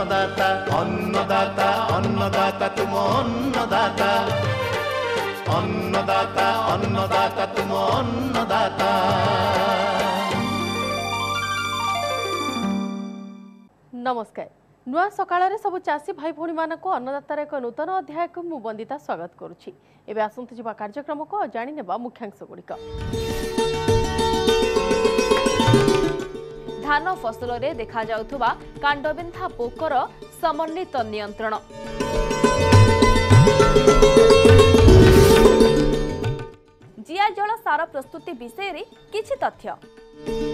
ଅନ୍ନଦାତା ଅନ୍ନଦାତା ଅନ୍ନଦାତା ତୁମ ଅନ୍ନଦାତା ଅନ୍ନଦାତା ଅନ୍ନଦାତା ତୁମ ଅନ୍ନଦାତା ନମସ୍କାର ନୂଆ ସକାଳରେ ସବୁ ଚାଷୀ ଭାଇ ଭଉଣୀମାନଙ୍କୁ ଅନ୍ନଦାତାର ଏକ ନୂତନ ଅଧ୍ୟାୟକୁ ମୁଁ ବନ୍ଦିତା ସ୍ୱାଗତ କରୁଛି ଏବେ ଆସନ୍ତୁ ଯିବା କାର୍ଯ୍ୟକ୍ରମକୁ ଜାଣିନେବା ମୁଖ୍ୟାଂଶ ଗୁଡ଼ିକ ଧାନ ଫସଲରେ ଦେଖାଯାଉଥିବା କାଣ୍ଡବିନ୍ଧା ପୋକର ସମନ୍ୱିତ ନିୟନ୍ତ୍ରଣ ଜିଆ ଜଳ ସାର ପ୍ରସ୍ତୁତି ବିଷୟରେ କିଛି ତଥ୍ୟ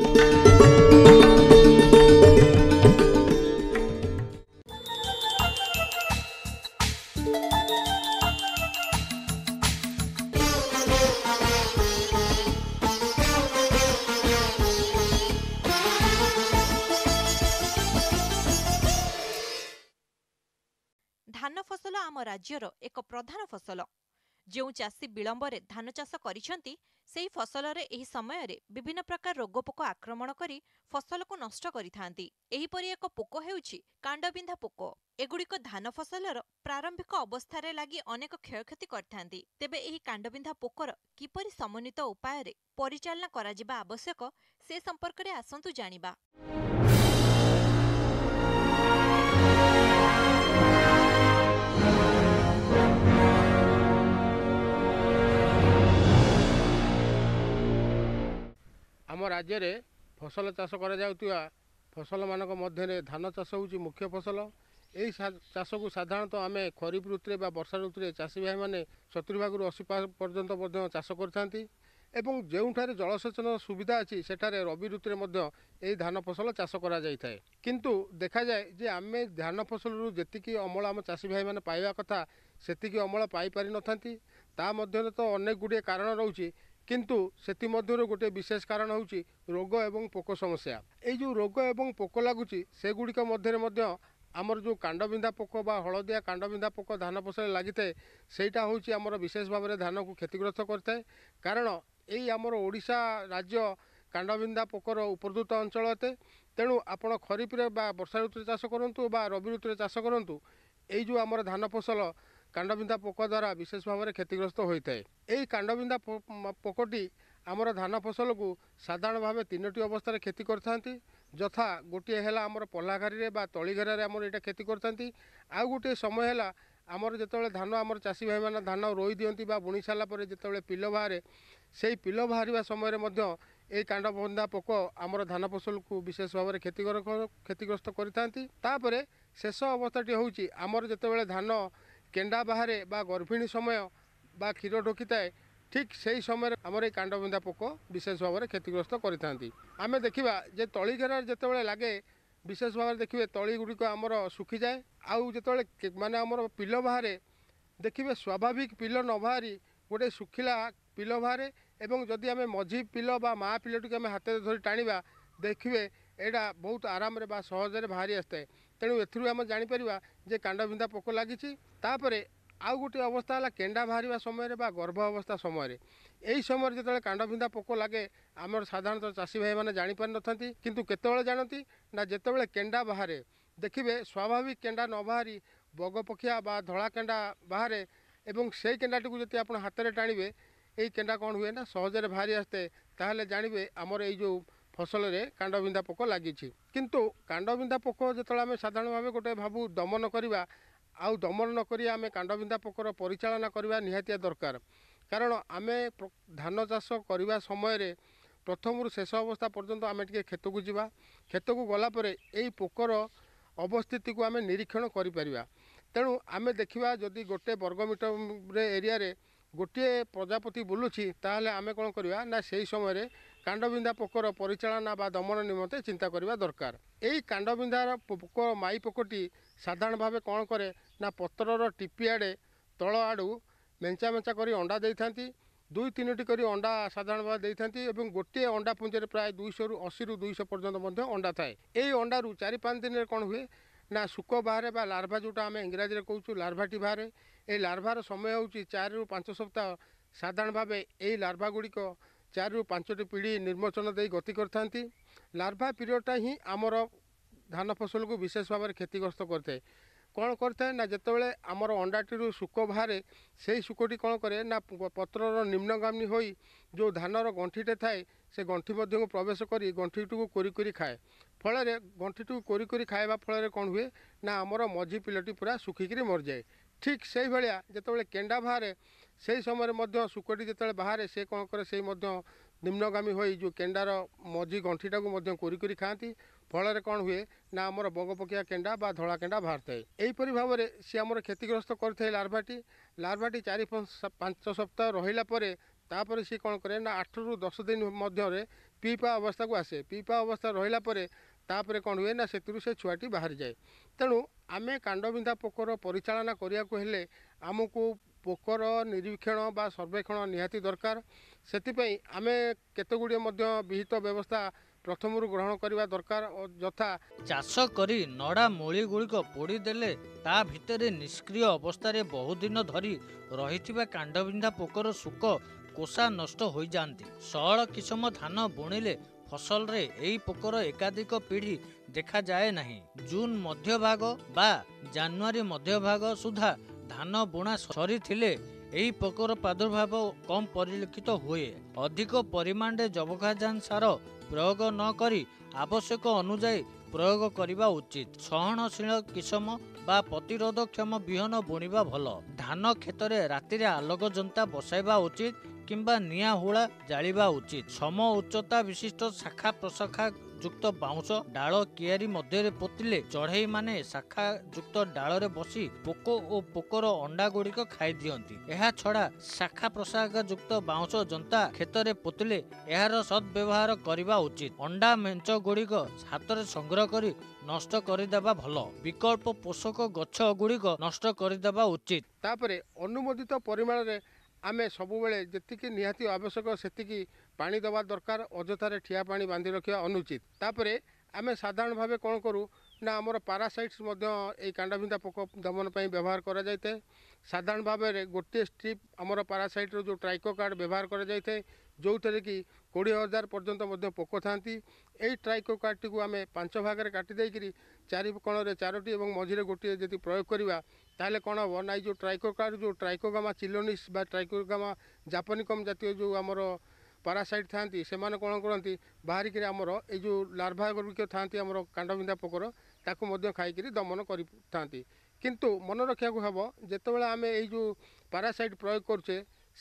ରାଜ୍ୟର ଏକ ପ୍ରଧାନ ଫସଲ ଯେଉଁ ଚାଷୀ ବିଳମ୍ବରେ ଧାନ ଚାଷ କରିଛନ୍ତି ସେହି ଫସଲରେ ଏହି ସମୟରେ ବିଭିନ୍ନ ପ୍ରକାର ରୋଗପୋକ ଆକ୍ରମଣ କରି ଫସଲକୁ ନଷ୍ଟ କରିଥାନ୍ତି ଏହିପରି ଏକ ପୋକ ହେଉଛି କାଣ୍ଡବିନ୍ଧା ପୋକ ଏଗୁଡ଼ିକ ଧାନ ଫସଲର ପ୍ରାରମ୍ଭିକ ଅବସ୍ଥାରେ ଲାଗି ଅନେକ କ୍ଷୟକ୍ଷତି କରିଥାନ୍ତି ତେବେ ଏହି କାଣ୍ଡବିନ୍ଧା ପୋକର କିପରି ସମନ୍ୱିତ ଉପାୟରେ ପରିଚାଳନା କରାଯିବା ଆବଶ୍ୟକ ସେ ସମ୍ପର୍କରେ ଆସନ୍ତୁ ଜାଣିବା ଆମ ରାଜ୍ୟରେ ଫସଲ ଚାଷ କରାଯାଉଥିବା ଫସଲମାନଙ୍କ ମଧ୍ୟରେ ଧାନ ଚାଷ ହେଉଛି ମୁଖ୍ୟ ଫସଲ ଏହି ଚାଷକୁ ସାଧାରଣତଃ ଆମେ ଖରିଫ ଋତୁରେ ବା ବର୍ଷା ଋତୁରେ ଚାଷୀ ଭାଇମାନେ ସତୁରି ଭାଗରୁ ଅଶୀ ପର୍ଯ୍ୟନ୍ତ ମଧ୍ୟ ଚାଷ କରିଥାନ୍ତି ଏବଂ ଯେଉଁଠାରେ ଜଳସେଚନର ସୁବିଧା ଅଛି ସେଠାରେ ରବି ଋତୁରେ ମଧ୍ୟ ଏହି ଧାନ ଫସଲ ଚାଷ କରାଯାଇଥାଏ କିନ୍ତୁ ଦେଖାଯାଏ ଯେ ଆମେ ଧାନ ଫସଲରୁ ଯେତିକି ଅମଳ ଆମ ଚାଷୀ ଭାଇମାନେ ପାଇବା କଥା ସେତିକି ଅମଳ ପାଇପାରିନଥାନ୍ତି ତା ମଧ୍ୟରେ ତ ଅନେକ ଗୁଡ଼ିଏ କାରଣ ରହୁଛି କିନ୍ତୁ ସେଥିମଧ୍ୟରୁ ଗୋଟିଏ ବିଶେଷ କାରଣ ହେଉଛି ରୋଗ ଏବଂ ପୋକ ସମସ୍ୟା ଏଇ ଯେଉଁ ରୋଗ ଏବଂ ପୋକ ଲାଗୁଛି ସେଗୁଡ଼ିକ ମଧ୍ୟରେ ମଧ୍ୟ ଆମର ଯେଉଁ କାଣ୍ଡବିନ୍ଧା ପୋକ ବା ହଳଦିଆ କାଣ୍ଡବିନ୍ଧା ପୋକ ଧାନ ଫସଲରେ ଲାଗିଥାଏ ସେଇଟା ହେଉଛି ଆମର ବିଶେଷ ଭାବରେ ଧାନକୁ କ୍ଷତିଗ୍ରସ୍ତ କରିଥାଏ କାରଣ ଏଇ ଆମର ଓଡ଼ିଶା ରାଜ୍ୟ କାଣ୍ଡବିନ୍ଧା ପୋକର ଉପଦୃତ ଅଞ୍ଚଳ ଅଟେ ତେଣୁ ଆପଣ ଖରିଫରେ ବା ବର୍ଷା ଋତୁରେ ଚାଷ କରନ୍ତୁ ବା ରବି ଋତୁରେ ଚାଷ କରନ୍ତୁ ଏଇ ଯେଉଁ ଆମର ଧାନ ଫସଲ କାଣ୍ଡବିନ୍ଧା ପୋକ ଦ୍ୱାରା ବିଶେଷ ଭାବରେ କ୍ଷତିଗ୍ରସ୍ତ ହୋଇଥାଏ ଏହି କାଣ୍ଡବିନ୍ଧା ପୋକଟି ଆମର ଧାନ ଫସଲକୁ ସାଧାରଣ ଭାବେ ତିନୋଟି ଅବସ୍ଥାରେ କ୍ଷତି କରିଥାନ୍ତି ଯଥା ଗୋଟିଏ ହେଲା ଆମର ପଲ୍ଲାଘାରିରେ ବା ତଳିଘେରାରେ ଆମର ଏଇଟା କ୍ଷତି କରିଥାନ୍ତି ଆଉ ଗୋଟିଏ ସମୟ ହେଲା ଆମର ଯେତେବେଳେ ଧାନ ଆମର ଚାଷୀ ଭାଇମାନେ ଧାନ ରୋଇ ଦିଅନ୍ତି ବା ବୁଣି ସାରିଲା ପରେ ଯେତେବେଳେ ପିଲ ବାହାରେ ସେହି ପିଲ ବାହାରିବା ସମୟରେ ମଧ୍ୟ ଏହି କାଣ୍ଡବନ୍ଧା ପୋକ ଆମର ଧାନ ଫସଲକୁ ବିଶେଷ ଭାବରେ କ୍ଷତିକର କ୍ଷତିଗ୍ରସ୍ତ କରିଥାନ୍ତି ତାପରେ ଶେଷ ଅବସ୍ଥାଟି ହେଉଛି ଆମର ଯେତେବେଳେ ଧାନ କେଣ୍ଡା ବାହାରେ ବା ଗର୍ଭିଣୀ ସମୟ ବା କ୍ଷୀର ଢୋକିଥାଏ ଠିକ୍ ସେହି ସମୟରେ ଆମର ଏଇ କାଣ୍ଡବିନ୍ଧା ପୋକ ବିଶେଷ ଭାବରେ କ୍ଷତିଗ୍ରସ୍ତ କରିଥାନ୍ତି ଆମେ ଦେଖିବା ଯେ ତଳି ଘେରାରେ ଯେତେବେଳେ ଲାଗେ ବିଶେଷ ଭାବରେ ଦେଖିବେ ତଳି ଗୁଡ଼ିକ ଆମର ଶୁଖିଯାଏ ଆଉ ଯେତେବେଳେ ମାନେ ଆମର ପିଲ ବାହାରେ ଦେଖିବେ ସ୍ୱାଭାବିକ ପିଲ ନ ବାହାରି ଗୋଟେ ଶୁଖିଲା ପିଲ ବାହାରେ ଏବଂ ଯଦି ଆମେ ମଝି ପିଲ ବା ମା ପିଲଟିକୁ ଆମେ ହାତରେ ଧରି ଟାଣିବା ଦେଖିବେ ଏଇଟା ବହୁତ ଆରାମରେ ବା ସହଜରେ ବାହାରି ଆସିଥାଏ ତେଣୁ ଏଥିରୁ ଆମେ ଜାଣିପାରିବା ଯେ କାଣ୍ଡବିନ୍ଧା ପୋକ ଲାଗିଛି ତାପରେ ଆଉ ଗୋଟିଏ ଅବସ୍ଥା ହେଲା କେଣ୍ଡା ବାହାରିବା ସମୟରେ ବା ଗର୍ଭ ଅବସ୍ଥା ସମୟରେ ଏହି ସମୟରେ ଯେତେବେଳେ କାଣ୍ଡବିନ୍ଧା ପୋକ ଲାଗେ ଆମର ସାଧାରଣତଃ ଚାଷୀ ଭାଇମାନେ ଜାଣିପାରିନଥାନ୍ତି କିନ୍ତୁ କେତେବେଳେ ଜାଣନ୍ତି ନା ଯେତେବେଳେ କେଣ୍ଡା ବାହାରେ ଦେଖିବେ ସ୍ୱାଭାବିକ କେଣ୍ଡା ନ ବାହାରି ବଗପକ୍ଷିଆ ବା ଧଳା କେଣ୍ଡା ବାହାରେ ଏବଂ ସେଇ କେଣ୍ଡାଟିକୁ ଯଦି ଆପଣ ହାତରେ ଟାଣିବେ ଏଇ କେଣ୍ଡା କ'ଣ ହୁଏ ନା ସହଜରେ ବାହାରି ଆସିଥାଏ ତାହେଲେ ଜାଣିବେ ଆମର ଏଇ ଯେଉଁ ଫସଲରେ କାଣ୍ଡବିନ୍ଧା ପୋକ ଲାଗିଛି କିନ୍ତୁ କାଣ୍ଡବିନ୍ଧା ପୋକ ଯେତେବେଳେ ଆମେ ସାଧାରଣ ଭାବେ ଗୋଟେ ଭାବୁ ଦମନ କରିବା ଆଉ ଦମନ ନ କରି ଆମେ କାଣ୍ଡବିନ୍ଧା ପୋକର ପରିଚାଳନା କରିବା ନିହାତି ଦରକାର କାରଣ ଆମେ ଧାନ ଚାଷ କରିବା ସମୟରେ ପ୍ରଥମରୁ ଶେଷ ଅବସ୍ଥା ପର୍ଯ୍ୟନ୍ତ ଆମେ ଟିକିଏ କ୍ଷେତକୁ ଯିବା କ୍ଷେତକୁ ଗଲାପରେ ଏଇ ପୋକର ଅବସ୍ଥିତିକୁ ଆମେ ନିରୀକ୍ଷଣ କରିପାରିବା ତେଣୁ ଆମେ ଦେଖିବା ଯଦି ଗୋଟେ ବର୍ଗମିଟର୍ ଏରିଆରେ ଗୋଟିଏ ପ୍ରଜାପତି ବୁଲୁଛି ତାହେଲେ ଆମେ କ'ଣ କରିବା ନା ସେହି ସମୟରେ କାଣ୍ଡବିନ୍ଧା ପୋକର ପରିଚାଳନା ବା ଦମନ ନିମନ୍ତେ ଚିନ୍ତା କରିବା ଦରକାର ଏହି କାଣ୍ଡବିନ୍ଧାର ପୋକ ମାଇ ପୋକଟି ସାଧାରଣ ଭାବେ କ'ଣ କରେ ନା ପତ୍ରର ଟିପି ଆଡ଼େ ତଳ ଆଡ଼ୁ ମେଞ୍ଚା ମେଞ୍ଚା କରି ଅଣ୍ଡା ଦେଇଥାନ୍ତି ଦୁଇ ତିନୋଟି କରି ଅଣ୍ଡା ସାଧାରଣ ଭାବେ ଦେଇଥାନ୍ତି ଏବଂ ଗୋଟିଏ ଅଣ୍ଡା ପୁଞ୍ଜରେ ପ୍ରାୟ ଦୁଇଶହରୁ ଅଶୀରୁ ଦୁଇଶହ ପର୍ଯ୍ୟନ୍ତ ମଧ୍ୟ ଅଣ୍ଡା ଥାଏ ଏହି ଅଣ୍ଡାରୁ ଚାରି ପାଞ୍ଚ ଦିନରେ କ'ଣ ହୁଏ ନା ଶୁକ ବାହାରେ ବା ଲାର୍ଭା ଯେଉଁଟା ଆମେ ଇଂରାଜୀରେ କହୁଛୁ ଲାର୍ଭାଟି ବାହାରେ ଏହି ଲାର୍ଭାର ସମୟ ହେଉଛି ଚାରିରୁ ପାଞ୍ଚ ସପ୍ତାହ ସାଧାରଣ ଭାବେ ଏହି ଲାର୍ଭା ଗୁଡ଼ିକ ଚାରିରୁ ପାଞ୍ଚଟି ପିଢ଼ି ନିର୍ମୋଚନ ଦେଇ ଗତି କରିଥାନ୍ତି ଲାର୍ଭା ପିରିୟଡ଼ଟା ହିଁ ଆମର ଧାନ ଫସଲକୁ ବିଶେଷ ଭାବରେ କ୍ଷତିଗ୍ରସ୍ତ କରିଥାଏ କ'ଣ କରିଥାଏ ନା ଯେତେବେଳେ ଆମର ଅଣ୍ଡାଟିରୁ ଶୁକ ବାହାରେ ସେଇ ଶୁକଟି କ'ଣ କରେ ନା ପତ୍ରର ନିମ୍ନଗାମୀ ହୋଇ ଯେଉଁ ଧାନର ଗଣ୍ଠିଟେ ଥାଏ ସେ ଗଣ୍ଠି ମଧ୍ୟକୁ ପ୍ରବେଶ କରି ଗଣ୍ଠିଟିକୁ କୋରି କରି ଖାଏ ଫଳରେ ଗଣ୍ଠିଟିକୁ କୋରି କରି ଖାଇବା ଫଳରେ କ'ଣ ହୁଏ ନା ଆମର ମଝି ପିଲଟି ପୁରା ଶୁଖିକିରି ମରିଯାଏ ଠିକ୍ ସେଇଭଳିଆ ଯେତେବେଳେ କେଣ୍ଡା ବାହାରେ ସେହି ସମୟରେ ମଧ୍ୟ ଶୁକଟି ଯେତେବେଳେ ବାହାରେ ସେ କ'ଣ କରେ ସେ ମଧ୍ୟ ନିମ୍ନଗାମୀ ହୋଇ ଯେଉଁ କେଣ୍ଡାର ମଝି ଗଣ୍ଠିଟାକୁ ମଧ୍ୟ କୋରି କରି ଖାଆନ୍ତି ଫଳରେ କ'ଣ ହୁଏ ନା ଆମର ବଗପକିଆ କେଣ୍ଡା ବା ଧଳା କେଣ୍ଡା ବାହାରିଥାଏ ଏହିପରି ଭାବରେ ସେ ଆମର କ୍ଷତିଗ୍ରସ୍ତ କରିଥାଏ ଲାର୍ଭାଟି ଲାର୍ଭାଟି ଚାରି ପାଞ୍ଚ ସପ୍ତାହ ରହିଲା ପରେ ତାପରେ ସିଏ କ'ଣ କରେ ନା ଆଠରୁ ଦଶ ଦିନ ମଧ୍ୟରେ ପିଇପା ଅବସ୍ଥାକୁ ଆସେ ପିଇପା ଅବସ୍ଥା ରହିଲା ପରେ ତାପରେ କ'ଣ ହୁଏ ନା ସେଥିରୁ ସେ ଛୁଆଟି ବାହାରିଯାଏ ତେଣୁ ଆମେ କାଣ୍ଡବିନ୍ଧା ପୋକର ପରିଚାଳନା କରିବାକୁ ହେଲେ ଆମକୁ ପୋକର ନିରୀକ୍ଷଣ ବା ସର୍ବେକ୍ଷଣ ନିହାତି ଦରକାର ସେଥିପାଇଁ ଆମେ କେତେଗୁଡ଼ିଏ ମଧ୍ୟ ବିହିତ ବ୍ୟବସ୍ଥା ପ୍ରଥମରୁ ଗ୍ରହଣ କରିବା ଦରକାର ଯଥା ଚାଷ କରି ନଡ଼ା ମୂଳିଗୁଡ଼ିକ ପୋଡ଼ିଦେଲେ ତା ଭିତରେ ନିଷ୍କ୍ରିୟ ଅବସ୍ଥାରେ ବହୁଦିନ ଧରି ରହିଥିବା କାଣ୍ଡବିନ୍ଧା ପୋକର ଶୁକ କୋଷା ନଷ୍ଟ ହୋଇଯାଆନ୍ତି ସରଳ କିସମ ଧାନ ବୁଣିଲେ ଫସଲରେ ଏହି ପୋକର ଏକାଧିକ ପିଢ଼ି ଦେଖାଯାଏ ନାହିଁ ଜୁନ୍ ମଧ୍ୟଭାଗ ବା ଜାନୁଆରୀ ମଧ୍ୟଭାଗ ସୁଦ୍ଧା ଧାନ ବୁଣା ସରିଥିଲେ ଏହି ପୋକର ପ୍ରାଦୁର୍ଭାବ କମ୍ ପରିଲକ୍ଷିତ ହୁଏ ଅଧିକ ପରିମାଣରେ ଯବକ୍ଷାରଜାନ ସାର ପ୍ରୟୋଗ ନ କରି ଆବଶ୍ୟକ ଅନୁଯାୟୀ ପ୍ରୟୋଗ କରିବା ଉଚିତ ସହନଶୀଳ କିସମ ବା ପ୍ରତିରୋଧକ୍ଷମ ବିହନ ବୁଣିବା ଭଲ ଧାନ କ୍ଷେତରେ ରାତିରେ ଆଲୋକ ଯନ୍ତା ବସାଇବା ଉଚିତ କିମ୍ବା ନିଆଁ ହୁଳା ଜାଳିବା ଉଚିତ ସମ ଉଚ୍ଚତା ବିଶିଷ୍ଟ ଶାଖା ପ୍ରଶାଖା ଯୁକ୍ତ ବାଉଁଶ ଡାଳ କିଆରୀ ମଧ୍ୟରେ ପୋତିଲେ ଚଢ଼େଇ ମାନେ ଶାଖା ଯୁକ୍ତ ଡାଳରେ ବସି ପୋକ ଓ ପୋକର ଅଣ୍ଡା ଗୁଡିକ ଖାଇଦିଅନ୍ତି ଏହା ଛଡା ଶାଖା ପ୍ରଶାଖା ଯୁକ୍ତ ବାଉଁଶ ଜନ୍ତା କ୍ଷେତରେ ପୋତିଲେ ଏହାର ସଦ୍ବ୍ୟବହାର କରିବା ଉଚିତ ଅଣ୍ଡା ମେଞ୍ଚ ଗୁଡିକ ହାତରେ ସଂଗ୍ରହ କରି ନଷ୍ଟ କରିଦେବା ଭଲ ବିକଳ୍ପ ପୋଷକ ଗଛ ଗୁଡିକ ନଷ୍ଟ କରିଦେବା ଉଚିତ ତାପରେ ଅନୁମୋଦିତ ପରିମାଣରେ ଆମେ ସବୁବେଳେ ଯେତିକି ନିହାତି ଆବଶ୍ୟକ ସେତିକି ପାଣି ଦେବା ଦରକାର ଅଯଥାରେ ଠିଆ ପାଣି ବାନ୍ଧି ରଖିବା ଅନୁଚିତ ତାପରେ ଆମେ ସାଧାରଣ ଭାବେ କ'ଣ କରୁ ନା ଆମର ପାରାସାଇଟ୍ସ ମଧ୍ୟ ଏଇ କାଣ୍ଡବିନ୍ଧା ପୋକ ଦମନ ପାଇଁ ବ୍ୟବହାର କରାଯାଇଥାଏ ସାଧାରଣ ଭାବରେ ଗୋଟିଏ ଷ୍ଟ୍ରିପ୍ ଆମର ପାରାସାଇଟ୍ର ଯେଉଁ ଟ୍ରାଇକୋ କାର୍ଡ଼ ବ୍ୟବହାର କରାଯାଇଥାଏ ଯେଉଁଥିରେ କି କୋଡ଼ିଏ ହଜାର ପର୍ଯ୍ୟନ୍ତ ମଧ୍ୟ ପୋକ ଥାଆନ୍ତି ଏଇ ଟ୍ରାଇକୋ କାର୍ଡ଼ଟିକୁ ଆମେ ପାଞ୍ଚ ଭାଗରେ କାଟି ଦେଇକରି ଚାରି କୋଣରେ ଚାରୋଟି ଏବଂ ମଝିରେ ଗୋଟିଏ ଯଦି ପ୍ରୟୋଗ କରିବା ତାହେଲେ କ'ଣ ହେବ ନା ଏଇ ଯେଉଁ ଟ୍ରାଇକୋକାର ଯେଉଁ ଟ୍ରାଇକୋଗାମା ଚିଲୋନିସ୍ ବା ଟ୍ରାଇକୋଗାମା ଜାପାନିକମ୍ ଜାତୀୟ ଯେଉଁ ଆମର ପାରାସାଇଟ୍ ଥାଆନ୍ତି ସେମାନେ କ'ଣ କରନ୍ତି ବାହାରିକିରି ଆମର ଏଇ ଯେଉଁ ଲାର୍ଭା ଗୁଡ଼ିକ ଥାଆନ୍ତି ଆମର କାଣ୍ଡବିନ୍ଧା ପୋକର ତାକୁ ମଧ୍ୟ ଖାଇକିରି ଦମନ କରିଥାନ୍ତି କିନ୍ତୁ ମନେ ରଖିବାକୁ ହେବ ଯେତେବେଳେ ଆମେ ଏଇ ଯେଉଁ ପାରାସାଇଟ୍ ପ୍ରୟୋଗ କରୁଛେ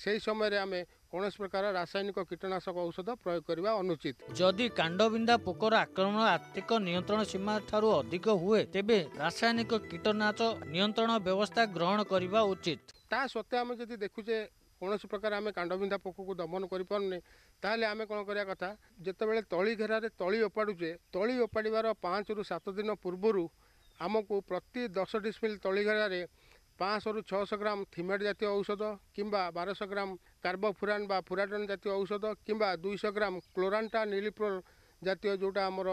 ସେହି ସମୟରେ ଆମେ କୌଣସି ପ୍ରକାର ରାସାୟନିକ କୀଟନାଶକ ଔଷଧ ପ୍ରୟୋଗ କରିବା ଅନୁଚିତ ଯଦି କାଣ୍ଡବିନ୍ଧା ପୋକର ଆକ୍ରମଣ ଆର୍ଥିକ ନିୟନ୍ତ୍ରଣ ସୀମା ଠାରୁ ଅଧିକ ହୁଏ ତେବେ ରାସାୟନିକ କୀଟନାଶକ ନିୟନ୍ତ୍ରଣ ବ୍ୟବସ୍ଥା ଗ୍ରହଣ କରିବା ଉଚିତ ତା ସତ୍ତ୍ୱେ ଆମେ ଯଦି ଦେଖୁଛେ କୌଣସି ପ୍ରକାର ଆମେ କାଣ୍ଡବିନ୍ଧା ପୋକକୁ ଦମନ କରିପାରୁନେ ତାହେଲେ ଆମେ କ'ଣ କରିବା କଥା ଯେତେବେଳେ ତଳି ଘେରାରେ ତଳି ଓପାଡ଼ୁଛେ ତଳି ଓପାଡ଼ିବାର ପାଞ୍ଚରୁ ସାତ ଦିନ ପୂର୍ବରୁ ଆମକୁ ପ୍ରତି ଦଶ ଡିସମିଲ୍ ତଳି ଘେରାରେ ପାଞ୍ଚଶହରୁ ଛଅଶହ ଗ୍ରାମ ଥିମେଟ୍ ଜାତୀୟ ଔଷଧ କିମ୍ବା ବାରଶହ ଗ୍ରାମ କାର୍ବୋଫୁରାନ୍ ବା ଫୁରାଟନ୍ ଜାତୀୟ ଔଷଧ କିମ୍ବା ଦୁଇଶହ ଗ୍ରାମ କ୍ଲୋରାଣ୍ଟା ନିଲିପ୍ରୋର ଜାତୀୟ ଯେଉଁଟା ଆମର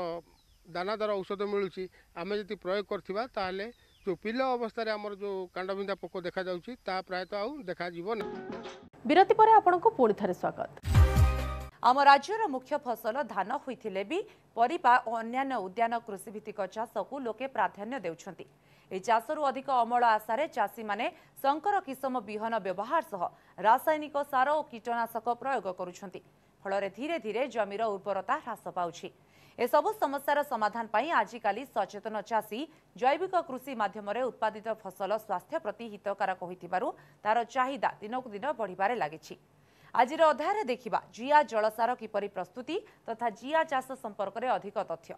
ଦାନାଦାର ଔଷଧ ମିଳୁଛି ଆମେ ଯଦି ପ୍ରୟୋଗ କରିଥିବା ତାହେଲେ ଯେଉଁ ପିଲା ଅବସ୍ଥାରେ ଆମର ଯେଉଁ କାଣ୍ଡବିନ୍ଧା ପୋକ ଦେଖାଯାଉଛି ତାହା ପ୍ରାୟତଃ ଆଉ ଦେଖାଯିବ ନାହିଁ ବିରତି ପରେ ଆପଣଙ୍କୁ ପୁଣି ଥରେ ସ୍ୱାଗତ ଆମ ରାଜ୍ୟର ମୁଖ୍ୟ ଫସଲ ଧାନ ହୋଇଥିଲେ ବି ପରିବା ଓ ଅନ୍ୟାନ୍ୟ ଉଦ୍ୟାନ କୃଷିଭିତ୍ତିକ ଚାଷକୁ ଲୋକେ ପ୍ରାଧାନ୍ୟ ଦେଉଛନ୍ତି ଏହି ଚାଷରୁ ଅଧିକ ଅମଳ ଆଶାରେ ଚାଷୀମାନେ ଶଙ୍କର କିସମ ବିହନ ବ୍ୟବହାର ସହ ରାସାୟନିକ ସାର ଓ କୀଟନାଶକ ପ୍ରୟୋଗ କରୁଛନ୍ତି ଫଳରେ ଧୀରେ ଧୀରେ ଜମିର ଉର୍ବରତା ହ୍ରାସ ପାଉଛି ଏସବୁ ସମସ୍ୟାର ସମାଧାନ ପାଇଁ ଆଜିକାଲି ସଚେତନ ଚାଷୀ ଜୈବିକ କୃଷି ମାଧ୍ୟମରେ ଉତ୍ପାଦିତ ଫସଲ ସ୍ୱାସ୍ଥ୍ୟ ପ୍ରତି ହିତକାରକ ହୋଇଥିବାରୁ ତାର ଚାହିଦା ଦିନକୁ ଦିନ ବଢ଼ିବାରେ ଲାଗିଛି ଆଜିର ଅଧ୍ୟାୟରେ ଦେଖିବା ଜିଆ ଜଳସାର କିପରି ପ୍ରସ୍ତୁତି ତଥା ଜିଆ ଚାଷ ସମ୍ପର୍କରେ ଅଧିକ ତଥ୍ୟ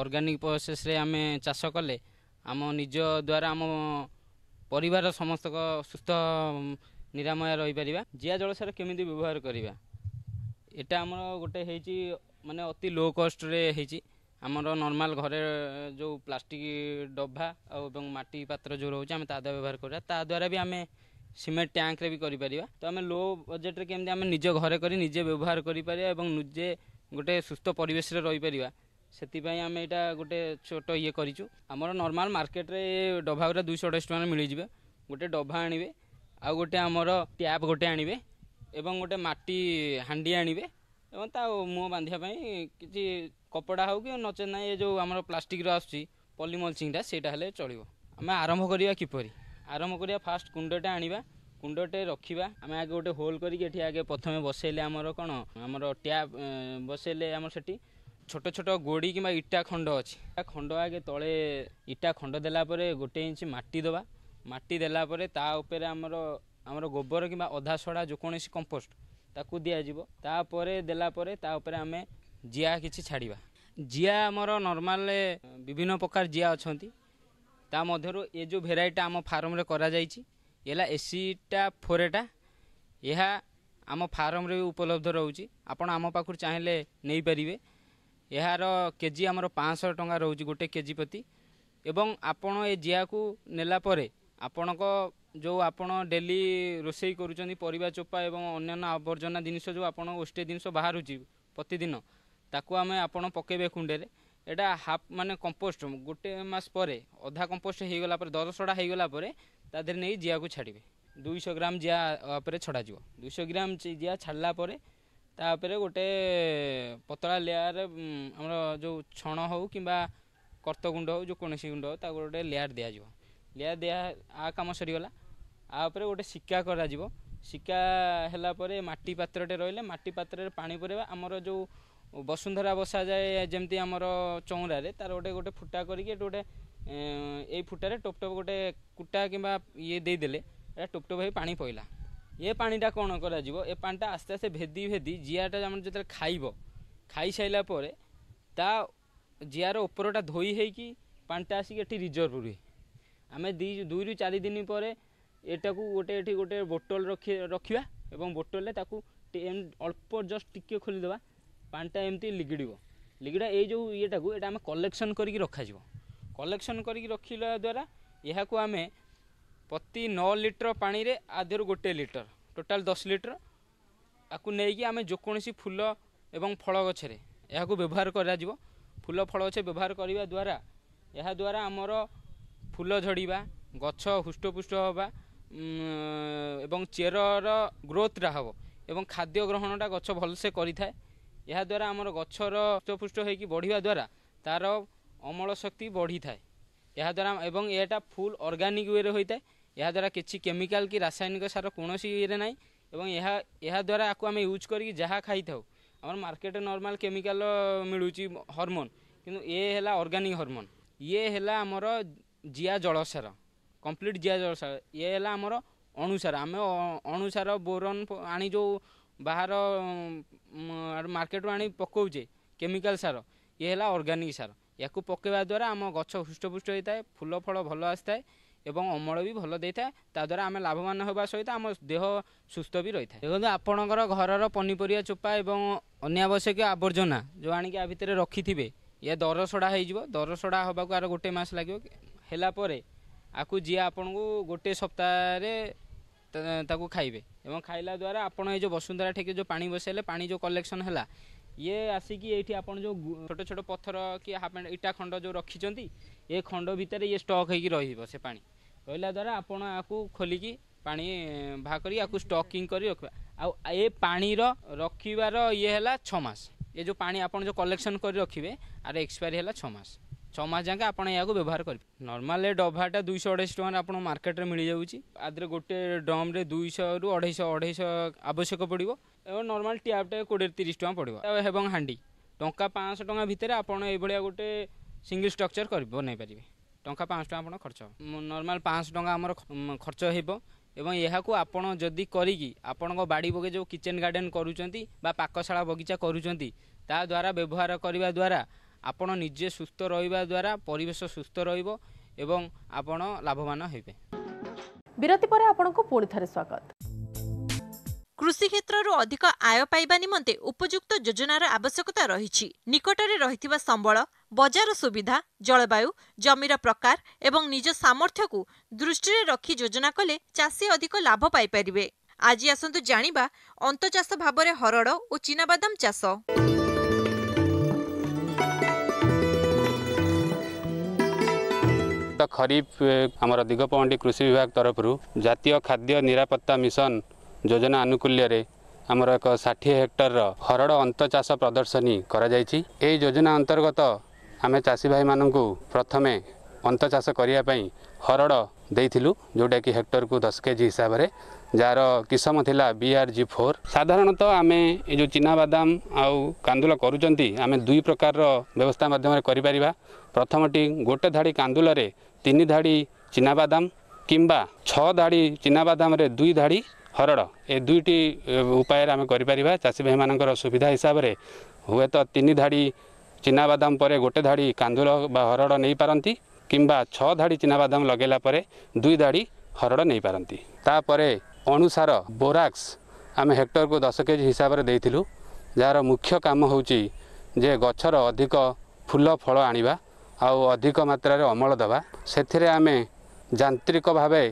ଅର୍ଗାନିକ ପ୍ରୋସେସ୍ରେ ଆମେ ଚାଷ କଲେ ଆମ ନିଜ ଦ୍ୱାରା ଆମ ପରିବାର ସମସ୍ତଙ୍କ ସୁସ୍ଥ ନିରାମୟ ରହିପାରିବା ଜିଆ ଜଳସାର କେମିତି ବ୍ୟବହାର କରିବା এটা ଆମର ଗୋଟେ ହେଇଛି ମାନେ ଅତି ଲୋ କଷ୍ଟରେ ହେଇଛି ଆମର ନର୍ମାଲ୍ ଘରେ ଯେଉଁ ପ୍ଲାଷ୍ଟିକ୍ ଡବା ଆଉ ଏବଂ ମାଟି ପାତ୍ର ଯେଉଁ ରହୁଛି ଆମେ ତା ଦ୍ୱାରା ବ୍ୟବହାର କରିବା ତା ଦ୍ୱାରା ବି ଆମେ ସିମେଣ୍ଟ ଟ୍ୟାଙ୍କରେ ବି କରିପାରିବା ତ ଆମେ ଲୋ ବଜେଟ୍ରେ କେମିତି ଆମେ ନିଜ ଘରେ କରି ନିଜେ ବ୍ୟବହାର କରିପାରିବା ଏବଂ ନିଜେ ଗୋଟେ ସୁସ୍ଥ ପରିବେଶରେ ରହିପାରିବା ସେଥିପାଇଁ ଆମେ ଏଇଟା ଗୋଟେ ଛୋଟ ଇଏ କରିଛୁ ଆମର ନର୍ମାଲ୍ ମାର୍କେଟରେ ଡବା ଗୁଡ଼ା ଦୁଇଶହ ଅଢ଼େଇଶ ଟଙ୍କାରେ ମିଳିଯିବେ ଗୋଟେ ଡବା ଆଣିବେ ଆଉ ଗୋଟେ ଆମର ଟ୍ୟାପ୍ ଗୋଟେ ଆଣିବେ ଏବଂ ଗୋଟେ ମାଟି ହାଣ୍ଡି ଆଣିବେ ଏବଂ ତା ମୁହଁ ବାନ୍ଧିବା ପାଇଁ କିଛି କପଡ଼ା ହଉ କି ନଚେତ ନାହିଁ ଏ ଯେଉଁ ଆମର ପ୍ଲାଷ୍ଟିକ୍ର ଆସୁଛି ପଲିମଲ୍ସିଂଟା ସେଇଟା ହେଲେ ଚଳିବ ଆମେ ଆରମ୍ଭ କରିବା କିପରି ଆରମ୍ଭ କରିବା ଫାଷ୍ଟ କୁଣ୍ଡଟେ ଆଣିବା କୁଣ୍ଡଟେ ରଖିବା ଆମେ ଆଗେ ଗୋଟେ ହୋଲ୍ କରିକି ଏଠି ଆଗେ ପ୍ରଥମେ ବସେଇଲେ ଆମର କ'ଣ ଆମର ଟ୍ୟାପ୍ ବସେଇଲେ ଆମର ସେଠି ଛୋଟ ଛୋଟ ଗୋଡ଼ି କିମ୍ବା ଇଟା ଖଣ୍ଡ ଅଛି ଇଟା ଖଣ୍ଡ ଆଗେ ତଳେ ଇଟା ଖଣ୍ଡ ଦେଲା ପରେ ଗୋଟେ ଇଞ୍ଚ ମାଟି ଦେବା ମାଟି ଦେଲା ପରେ ତା ଉପରେ ଆମର ଆମର ଗୋବର କିମ୍ବା ଅଧା ସଢ଼ା ଯେକୌଣସି କମ୍ପୋଷ୍ଟ ତାକୁ ଦିଆଯିବ ତାପରେ ଦେଲା ପରେ ତା ଉପରେ ଆମେ ଜିଆ କିଛି ଛାଡ଼ିବା ଜିଆ ଆମର ନର୍ମାଲ ବିଭିନ୍ନ ପ୍ରକାର ଜିଆ ଅଛନ୍ତି ତା ମଧ୍ୟରୁ ଏ ଯେଉଁ ଭେରାଇଟି ଆମ ଫାର୍ମରେ କରାଯାଇଛି ଏଲା ଏସିଟା ଫୋରେଟା ଏହା ଆମ ଫାର୍ମରେ ବି ଉପଲବ୍ଧ ରହୁଛି ଆପଣ ଆମ ପାଖରୁ ଚାହିଁଲେ ନେଇପାରିବେ ଏହାର କେଜି ଆମର ପାଞ୍ଚଶହ ଟଙ୍କା ରହୁଛି ଗୋଟେ କେଜି ପ୍ରତି ଏବଂ ଆପଣ ଏ ଜିଆକୁ ନେଲା ପରେ ଆପଣଙ୍କ ଯେଉଁ ଆପଣ ଡେଲି ରୋଷେଇ କରୁଛନ୍ତି ପରିବା ଚୋପା ଏବଂ ଅନ୍ୟାନ୍ୟ ଆବର୍ଜନା ଜିନିଷ ଯେଉଁ ଆପଣ ୱେଷ୍ଟେଜ୍ ଜିନିଷ ବାହାରୁଛି ପ୍ରତିଦିନ ତାକୁ ଆମେ ଆପଣ ପକାଇବେ କୁଣ୍ଡରେ ଏଇଟା ହାଫ୍ ମାନେ କମ୍ପୋଷ୍ଟ ଗୋଟେ ମାସ ପରେ ଅଧା କମ୍ପୋଷ୍ଟ ହେଇଗଲା ପରେ ଦରସଡ଼ା ହେଇଗଲା ପରେ ତା ଦେହରେ ନେଇ ଜିଆକୁ ଛାଡ଼ିବେ ଦୁଇଶହ ଗ୍ରାମ ଜିଆ ଉପରେ ଛଡ଼ାଯିବ ଦୁଇଶହ ଗ୍ରାମ ଜିଆ ଛାଡ଼ିଲା ପରେ ତାପରେ ଗୋଟେ ପତଳା ଲେୟାର ଆମର ଯେଉଁ ଛଣ ହେଉ କିମ୍ବା କର୍ତ୍ତ ଗୁଣ୍ଡ ହେଉ ଯେଉଁ କୌଣସି ଗୁଣ୍ଡ ହେଉ ତାକୁ ଗୋଟେ ଲେୟାର ଦିଆଯିବ ଲେଆ ଦିଆ ଆ କାମ ସରିଗଲା ଆ ଉପରେ ଗୋଟେ ଶିକା କରାଯିବ ଶିକା ହେଲା ପରେ ମାଟି ପାତ୍ରଟେ ରହିଲେ ମାଟି ପାତ୍ରରେ ପାଣି ପୁରେଇବା ଆମର ଯେଉଁ ବସୁନ୍ଧରା ବସାଯାଏ ଯେମିତି ଆମର ଚଉଁରାରେ ତାର ଗୋଟେ ଗୋଟେ ଫୁଟା କରିକି ଏଠି ଗୋଟେ ଏଇ ଫୁଟାରେ ଟୋପ୍ ଟୋପ୍ ଗୋଟେ କୁଟା କିମ୍ବା ଇଏ ଦେଇଦେଲେ ଏଇଟା ଟୋପ୍ ଟୋପ୍ ହେଇ ପାଣି ପଇଲା ଏ ପାଣିଟା କ'ଣ କରାଯିବ ଏ ପାଣିଟା ଆସ୍ତେ ଆସ୍ତେ ଭେଦି ଭେଦି ଜିଆଟା ଆମର ଯେତେବେଳେ ଖାଇବ ଖାଇସାରିଲା ପରେ ତା ଜିଆର ଉପରଟା ଧୋଇ ହେଇକି ପାଣିଟା ଆସିକି ଏଠି ରିଜର୍ଭ ରୁହେ ଆମେ ଦୁଇ ଦୁଇରୁ ଚାରି ଦିନ ପରେ ଏଟାକୁ ଗୋଟେ ଏଠି ଗୋଟେ ବୋଟଲ ରଖି ରଖିବା ଏବଂ ବୋଟଲରେ ତାକୁ ଅଳ୍ପ ଜଷ୍ଟ ଟିକେ ଖୋଲିଦେବା ପାଣିଟା ଏମିତି ଲିଗିଡ଼ିବ ଲିଗିଡ଼ା ଏଇ ଯେଉଁ ଇଏଟାକୁ ଏଇଟା ଆମେ କଲେକ୍ସନ୍ କରିକି ରଖାଯିବ କଲେକ୍ସନ୍ କରିକି ରଖିଲା ଦ୍ୱାରା ଏହାକୁ ଆମେ ପ୍ରତି ନଅ ଲିଟର ପାଣିରେ ଆ ଦେହରୁ ଗୋଟେ ଲିଟର ଟୋଟାଲ୍ ଦଶ ଲିଟର ଆକୁ ନେଇକି ଆମେ ଯେକୌଣସି ଫୁଲ ଏବଂ ଫଳ ଗଛରେ ଏହାକୁ ବ୍ୟବହାର କରାଯିବ ଫୁଲ ଫଳ ଗଛ ବ୍ୟବହାର କରିବା ଦ୍ୱାରା ଏହାଦ୍ୱାରା ଆମର ଫୁଲ ଝଡ଼ିବା ଗଛ ହୃଷ୍ଟପୁଷ୍ଟ ହେବା ଏବଂ ଚେରର ଗ୍ରୋଥ୍ଟା ହେବ ଏବଂ ଖାଦ୍ୟ ଗ୍ରହଣଟା ଗଛ ଭଲସେ କରିଥାଏ ଏହାଦ୍ୱାରା ଆମର ଗଛର ହୃଷ୍ଟପୁଷ୍ଟ ହୋଇକି ବଢ଼ିବା ଦ୍ୱାରା ତା'ର ଅମଳ ଶକ୍ତି ବଢ଼ିଥାଏ ଏହାଦ୍ୱାରା ଏବଂ ଏଇଟା ଫୁଲ୍ ଅର୍ଗାନିକ୍ ୱେରେ ହୋଇଥାଏ ଏହାଦ୍ୱାରା କିଛି କେମିକାଲ୍ କି ରାସାୟନିକ ସାର କୌଣସି ଇଏରେ ନାହିଁ ଏବଂ ଏହା ଏହାଦ୍ୱାରା ଆକୁ ଆମେ ୟୁଜ୍ କରିକି ଯାହା ଖାଇଥାଉ ଆମର ମାର୍କେଟ୍ରେ ନର୍ମାଲ୍ କେମିକାଲ୍ ମିଳୁଛି ହର୍ମୋନ୍ କିନ୍ତୁ ଏ ହେଲା ଅର୍ଗାନିକ୍ ହର୍ମୋନ୍ ଇଏ ହେଲା ଆମର ଜିଆ ଜଳସାର କମ୍ପ୍ଲିଟ୍ ଜିଆ ଜଳସାର ଇଏ ହେଲା ଆମର ଅଣୁସାର ଆମେ ଅଣୁସାର ବୋରନ୍ ଆଣି ଯେଉଁ ବାହାର ମାର୍କେଟରୁ ଆଣି ପକାଉଛେ କେମିକାଲ ସାର ଇଏ ହେଲା ଅର୍ଗାନିକ ସାର ୟାକୁ ପକାଇବା ଦ୍ୱାରା ଆମ ଗଛ ହୃଷ୍ଟପୃଷ୍ଟ ହୋଇଥାଏ ଫୁଲ ଫଳ ଭଲ ଆସିଥାଏ ଏବଂ ଅମଳ ବି ଭଲ ଦେଇଥାଏ ତାଦ୍ୱାରା ଆମେ ଲାଭବାନ ହେବା ସହିତ ଆମ ଦେହ ସୁସ୍ଥ ବି ରହିଥାଏ ଦେଖନ୍ତୁ ଆପଣଙ୍କର ଘରର ପନିପରିବା ଚୋପା ଏବଂ ଅନ୍ୟାବଶ୍ୟକୀୟ ଆବର୍ଜନା ଯେଉଁ ଆଣିକି ଆ ଭିତରେ ରଖିଥିବେ ଏ ଦରସଡ଼ା ହୋଇଯିବ ଦରସଡ଼ା ହେବାକୁ ଆର ଗୋଟେ ମାସ ଲାଗିବ ହେଲା ପରେ ଆକୁ ଯିଏ ଆପଣଙ୍କୁ ଗୋଟେ ସପ୍ତାହରେ ତାକୁ ଖାଇବେ ଏବଂ ଖାଇଲା ଦ୍ୱାରା ଆପଣ ଏଇ ଯେଉଁ ବସୁନ୍ଧରା ଠିକ ଯେଉଁ ପାଣି ବସାଇଲେ ପାଣି ଯେଉଁ କଲେକ୍ସନ୍ ହେଲା ଇଏ ଆସିକି ଏଇଠି ଆପଣ ଯେଉଁ ଛୋଟ ଛୋଟ ପଥର କି ହାଫ୍ ପ୍ୟାଣ୍ଟ ଇଟା ଖଣ୍ଡ ଯେଉଁ ରଖିଛନ୍ତି ଏ ଖଣ୍ଡ ଭିତରେ ଇଏ ଷ୍ଟକ୍ ହେଇକି ରହିବ ସେ ପାଣି ରହିଲା ଦ୍ୱାରା ଆପଣ ଆକୁ ଖୋଲିକି ପାଣି ବାହାର କରି ଆକୁ ଷ୍ଟକିଂ କରି ରଖିବା ଆଉ ଏ ପାଣିର ରଖିବାର ଇଏ ହେଲା ଛଅ ମାସ ଏ ଯେଉଁ ପାଣି ଆପଣ ଯେଉଁ କଲେକ୍ସନ୍ କରି ରଖିବେ ଆର ଏକ୍ସପାୟରି ହେଲା ଛଅ ମାସ ছমাস যাকে আপনার ইয়াকে ব্যবহার করবে নর্মাল এ ডভাটা দুইশ অড়াইশ টাকার আপনার মার্কেটে মিলে যাচ্ছে আদরে গোটে ড্রম্রে দুইশ রু অড়াইশ অড়াইশ আবশ্যক পড়ব এবং নর্মাল ট্যাপটা কোড়ি তিরিশ টাকা পড়ব এবং হাঁডি টঙ্কা পাঁচশহ টাকা ভিতরে আপনার এইভাবে গোটে সিঙ্গল স্ট্রকচর করবে বনাই পারবে টঙ্কা পাঁচশহ টাকা আপনার খরচ নর্মাল পাঁচশহ টাকা আমার খরচ হব এবং ଏହାକୁ ଆପଣ ଯଦି କରିକି ଆପଣଙ୍କ ବାଡ଼ି ବଗି ଯେଉଁ କିଚେନ୍ ଗାର୍ଡ଼େନ୍ କରୁଛନ୍ତି ବା ପାକଶାଳା ବଗିଚା କରୁଛନ୍ତି ତା ଦ୍ୱାରା ବ୍ୟବହାର କରିବା ଦ୍ୱାରା ଆପଣ ନିଜେ ସୁସ୍ଥ ରହିବା ଦ୍ୱାରା ପରିବେଶ ସୁସ୍ଥ ରହିବ ଏବଂ ଆପଣ ଲାଭବାନ ହେବେ ବିରତି ପରେ ଆପଣଙ୍କୁ ପୁଣି ଥରେ ସ୍ୱାଗତ କୃଷି କ୍ଷେତ୍ରରୁ ଅଧିକ ଆୟ ପାଇବା ନିମନ୍ତେ ଉପଯୁକ୍ତ ଯୋଜନାର ଆବଶ୍ୟକତା ରହିଛି ନିକଟରେ ରହିଥିବା ସମ୍ବଳ ବଜାର ସୁବିଧା ଜଳବାୟୁ ଜମିର ପ୍ରକାର ଏବଂ ନିଜ ସାମର୍ଥ୍ୟକୁ ଦୃଷ୍ଟିରେ ରଖି ଯୋଜନା କଲେ ଚାଷୀ ଅଧିକ ଲାଭ ପାଇପାରିବେ ଆଜି ଆସନ୍ତୁ ଜାଣିବା ଅନ୍ତଚାଷ ଭାବରେ ହରଡ଼ ଓ ଚିନାବାଦାମ ଚାଷ ଗତ ଖରିଫ ଆମର ଦିଗପହଣ୍ଡି କୃଷି ବିଭାଗ ତରଫରୁ ଜାତୀୟ ଖାଦ୍ୟ ନିରାପତ୍ତା ମିଶନ ଯୋଜନା ଆନୁକୂଲ୍ୟରେ ଆମର ଏକ ଷାଠିଏ ହେକ୍ଟରର ହରଡ଼ ଅନ୍ତଚାଷ ପ୍ରଦର୍ଶନୀ କରାଯାଇଛି ଏହି ଯୋଜନା ଅନ୍ତର୍ଗତ ଆମେ ଚାଷୀ ଭାଇମାନଙ୍କୁ ପ୍ରଥମେ ଅନ୍ତଚାଷ କରିବା ପାଇଁ ହରଡ଼ ଦେଇଥିଲୁ ଯେଉଁଟାକି ହେକ୍ଟରକୁ ଦଶ କେ ଜି ହିସାବରେ ଯାହାର କିସମ ଥିଲା ବି ଆର୍ ଜି ଫୋର୍ ସାଧାରଣତଃ ଆମେ ଏ ଯେଉଁ ଚିନାବାଦାମ ଆଉ କାନ୍ଦୁଲ କରୁଛନ୍ତି ଆମେ ଦୁଇ ପ୍ରକାରର ବ୍ୟବସ୍ଥା ମାଧ୍ୟମରେ କରିପାରିବା ପ୍ରଥମଟି ଗୋଟେ ଧାଡ଼ି କାନ୍ଦୁଲରେ ତିନି ଧାଡ଼ି ଚିନାବାଦାମ କିମ୍ବା ଛଅ ଧାଡ଼ି ଚିନାବାଦାମରେ ଦୁଇ ଧାଡ଼ି ହରଡ଼ ଏ ଦୁଇଟି ଉପାୟରେ ଆମେ କରିପାରିବା ଚାଷୀ ଭାଇମାନଙ୍କର ସୁବିଧା ହିସାବରେ ହୁଏତ ତିନି ଧାଡ଼ି ଚିନାବାଦାମ ପରେ ଗୋଟେ ଧାଡ଼ି କାନ୍ଦୁଲ ବା ହରଡ଼ ନେଇପାରନ୍ତି କିମ୍ବା ଛଅ ଧାଡ଼ି ଚିନାବାଦାମ ଲଗାଇଲା ପରେ ଦୁଇ ଧାଡ଼ି ହରଡ଼ ନେଇପାରନ୍ତି ତାପରେ ଅଣୁସାର ବୋରାକ୍ସ ଆମେ ହେକ୍ଟରକୁ ଦଶ କେ ଜି ହିସାବରେ ଦେଇଥିଲୁ ଯାହାର ମୁଖ୍ୟ କାମ ହେଉଛି ଯେ ଗଛର ଅଧିକ ଫୁଲ ଫଳ ଆଣିବା ଆଉ ଅଧିକ ମାତ୍ରାରେ ଅମଳ ଦେବା ସେଥିରେ ଆମେ ଯାନ୍ତ୍ରିକ ଭାବେ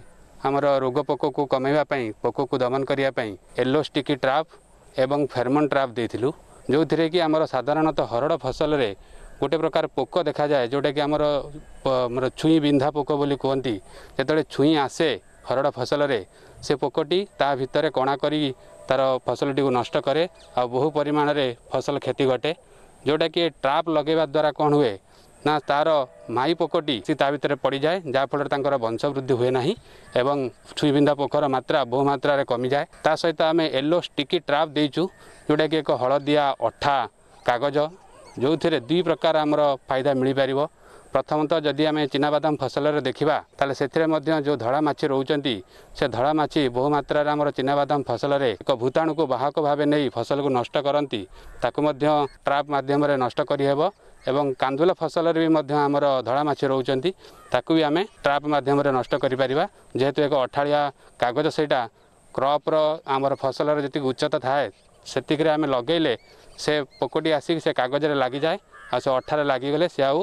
ଆମର ରୋଗ ପୋକକୁ କମାଇବା ପାଇଁ ପୋକକୁ ଦମନ କରିବା ପାଇଁ ୟେଲୋ ଷ୍ଟିକି ଟ୍ରାପ୍ ଏବଂ ଫେରମନ୍ ଟ୍ରାପ୍ ଦେଇଥିଲୁ ଯେଉଁଥିରେ କି ଆମର ସାଧାରଣତଃ ହରଡ଼ ଫସଲରେ ଗୋଟେ ପ୍ରକାର ପୋକ ଦେଖାଯାଏ ଯେଉଁଟାକି ଆମର ଆମର ଛୁଇଁ ବିନ୍ଧା ପୋକ ବୋଲି କୁହନ୍ତି ଯେତେବେଳେ ଛୁଇଁ ଆସେ ହରଡ଼ ଫସଲରେ ସେ ପୋକଟି ତା ଭିତରେ କଣା କରି ତା'ର ଫସଲଟିକୁ ନଷ୍ଟ କରେ ଆଉ ବହୁ ପରିମାଣରେ ଫସଲ କ୍ଷତି ଘଟେ ଯେଉଁଟାକି ଟ୍ରାପ୍ ଲଗାଇବା ଦ୍ୱାରା କ'ଣ ହୁଏ ନା ତାର ମାଇ ପୋକଟି ସେ ତା ଭିତରେ ପଡ଼ିଯାଏ ଯାହାଫଳରେ ତାଙ୍କର ବଂଶବୃଦ୍ଧି ହୁଏ ନାହିଁ ଏବଂ ଛୁଇବିନ୍ଧା ପୋକର ମାତ୍ରା ବହୁ ମାତ୍ରାରେ କମିଯାଏ ତା ସହିତ ଆମେ ୟେଲୋ ଷ୍ଟିକି ଟ୍ରାପ୍ ଦେଇଛୁ ଯେଉଁଟାକି ଏକ ହଳଦିଆ ଅଠା କାଗଜ ଯେଉଁଥିରେ ଦୁଇ ପ୍ରକାର ଆମର ଫାଇଦା ମିଳିପାରିବ ପ୍ରଥମତଃ ଯଦି ଆମେ ଚିନାବାଦାମ ଫସଲରେ ଦେଖିବା ତାହେଲେ ସେଥିରେ ମଧ୍ୟ ଯେଉଁ ଧଳା ମାଛି ରହୁଛନ୍ତି ସେ ଧଳା ମାଛି ବହୁ ମାତ୍ରାରେ ଆମର ଚିନାବାଦାମ ଫସଲରେ ଏକ ଭୂତାଣୁକୁ ବାହକ ଭାବେ ନେଇ ଫସଲକୁ ନଷ୍ଟ କରନ୍ତି ତାକୁ ମଧ୍ୟ ଟ୍ରାପ୍ ମାଧ୍ୟମରେ ନଷ୍ଟ କରିହେବ ଏବଂ କାନ୍ଦୁଲ ଫସଲରେ ବି ମଧ୍ୟ ଆମର ଧଳା ମାଛି ରହୁଛନ୍ତି ତାକୁ ବି ଆମେ ଟ୍ରାପ୍ ମାଧ୍ୟମରେ ନଷ୍ଟ କରିପାରିବା ଯେହେତୁ ଏକ ଅଠାଳିଆ କାଗଜ ସେଇଟା କ୍ରପ୍ର ଆମର ଫସଲର ଯେତିକି ଉଚ୍ଚତା ଥାଏ ସେତିକିରେ ଆମେ ଲଗେଇଲେ ସେ ପୋକଟି ଆସିକି ସେ କାଗଜରେ ଲାଗିଯାଏ ଆଉ ସେ ଅଠାରେ ଲାଗିଗଲେ ସେ ଆଉ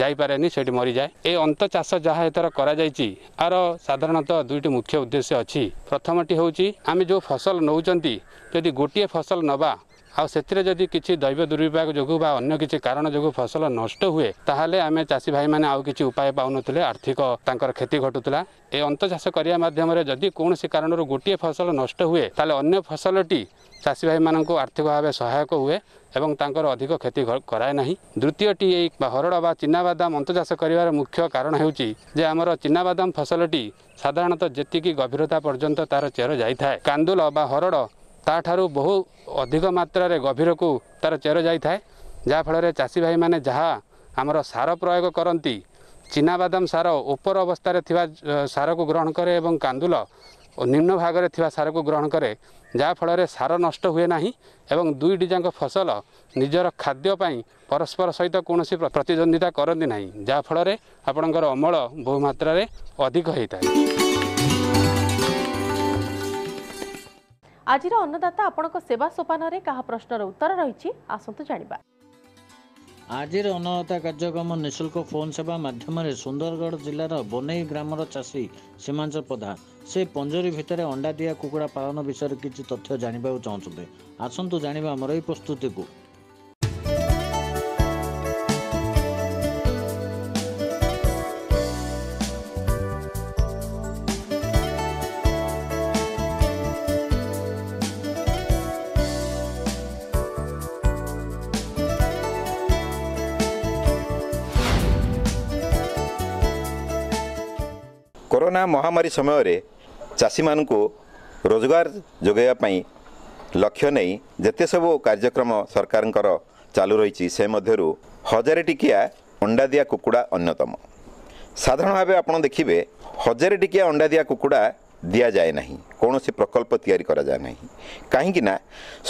ଯାଇପାରେନି ସେଇଠି ମରିଯାଏ ଏ ଅନ୍ତ ଚାଷ ଯାହା ଏଥର କରାଯାଇଛି ଆର ସାଧାରଣତଃ ଦୁଇଟି ମୁଖ୍ୟ ଉଦ୍ଦେଶ୍ୟ ଅଛି ପ୍ରଥମଟି ହେଉଛି ଆମେ ଯେଉଁ ଫସଲ ନେଉଛନ୍ତି ଯଦି ଗୋଟିଏ ଫସଲ ନେବା ଆଉ ସେଥିରେ ଯଦି କିଛି ଦୈବ ଦୁର୍ବିପାକ ଯୋଗୁଁ ବା ଅନ୍ୟ କିଛି କାରଣ ଯୋଗୁଁ ଫସଲ ନଷ୍ଟ ହୁଏ ତାହେଲେ ଆମେ ଚାଷୀ ଭାଇମାନେ ଆଉ କିଛି ଉପାୟ ପାଉନଥିଲେ ଆର୍ଥିକ ତାଙ୍କର କ୍ଷତି ଘଟୁଥିଲା ଏ ଅନ୍ତଚାଷ କରିବା ମାଧ୍ୟମରେ ଯଦି କୌଣସି କାରଣରୁ ଗୋଟିଏ ଫସଲ ନଷ୍ଟ ହୁଏ ତାହେଲେ ଅନ୍ୟ ଫସଲଟି ଚାଷୀ ଭାଇମାନଙ୍କୁ ଆର୍ଥିକ ଭାବେ ସହାୟକ ହୁଏ ଏବଂ ତାଙ୍କର ଅଧିକ କ୍ଷତି କରାଏ ନାହିଁ ଦ୍ୱିତୀୟଟି ଏଇ ହରଡ଼ ବା ଚିନାବାଦାମ ଅନ୍ତଚାଷ କରିବାର ମୁଖ୍ୟ କାରଣ ହେଉଛି ଯେ ଆମର ଚିନାବାଦାମ ଫସଲଟି ସାଧାରଣତଃ ଯେତିକି ଗଭୀରତା ପର୍ଯ୍ୟନ୍ତ ତା'ର ଚେର ଯାଇଥାଏ କାନ୍ଦୁଲ ବା ହରଡ଼ ତା'ଠାରୁ ବହୁ ଅଧିକ ମାତ୍ରାରେ ଗଭୀରକୁ ତା'ର ଚେର ଯାଇଥାଏ ଯାହାଫଳରେ ଚାଷୀ ଭାଇମାନେ ଯାହା ଆମର ସାର ପ୍ରୟୋଗ କରନ୍ତି ଚିନାବାଦାମ ସାର ଉପର ଅବସ୍ଥାରେ ଥିବା ସାରକୁ ଗ୍ରହଣ କରେ ଏବଂ କାନ୍ଦୁଲ ଓ ନିମ୍ନ ଭାଗରେ ଥିବା ସାରକୁ ଗ୍ରହଣ କରେ ଯାହାଫଳରେ ସାର ନଷ୍ଟ ହୁଏ ନାହିଁ ଏବଂ ଦୁଇଟି ଯାକ ଫସଲ ନିଜର ଖାଦ୍ୟ ପାଇଁ ପରସ୍ପର ସହିତ କୌଣସି ପ୍ରତିଦ୍ୱନ୍ଦ୍ୱିତା କରନ୍ତି ନାହିଁ ଯାହାଫଳରେ ଆପଣଙ୍କର ଅମଳ ବହୁମାତ୍ରାରେ ଅଧିକ ହୋଇଥାଏ ଆଜିର ଅନ୍ନଦାତା ଆପଣଙ୍କ ସେବା ସୋପାନରେ କାହା ପ୍ରଶ୍ନର ଉତ୍ତର ରହିଛି ଆସନ୍ତୁ ଜାଣିବା ଆଜିର ଅନ୍ନଦାତା କାର୍ଯ୍ୟକ୍ରମ ନିଃଶୁଳ୍କ ଫୋନ୍ ସେବା ମାଧ୍ୟମରେ ସୁନ୍ଦରଗଡ଼ ଜିଲ୍ଲାର ବନେଇ ଗ୍ରାମର ଚାଷୀ ସୀମାଞ୍ଚଳ ପଧା ସେ ପଞ୍ଜରୀ ଭିତରେ ଅଣ୍ଡା ଦିଆ କୁକୁଡ଼ା ପାଳନ ବିଷୟରେ କିଛି ତଥ୍ୟ ଜାଣିବାକୁ ଚାହୁଁଛନ୍ତି ଆସନ୍ତୁ ଜାଣିବା ଆମର ଏହି ପ୍ରସ୍ତୁତିକୁ କରୋନା ମହାମାରୀ ସମୟରେ ଚାଷୀମାନଙ୍କୁ ରୋଜଗାର ଯୋଗାଇବା ପାଇଁ ଲକ୍ଷ୍ୟ ନେଇ ଯେତେ ସବୁ କାର୍ଯ୍ୟକ୍ରମ ସରକାରଙ୍କର ଚାଲୁ ରହିଛି ସେ ମଧ୍ୟରୁ ହଜାରେ ଟିକିଆ ଅଣ୍ଡା ଦିଆ କୁକୁଡ଼ା ଅନ୍ୟତମ ସାଧାରଣ ଭାବେ ଆପଣ ଦେଖିବେ ହଜାରେ ଟିକିଆ ଅଣ୍ଡା ଦିଆ କୁକୁଡ଼ା ଦିଆଯାଏ ନାହିଁ କୌଣସି ପ୍ରକଳ୍ପ ତିଆରି କରାଯାଏ ନାହିଁ କାହିଁକିନା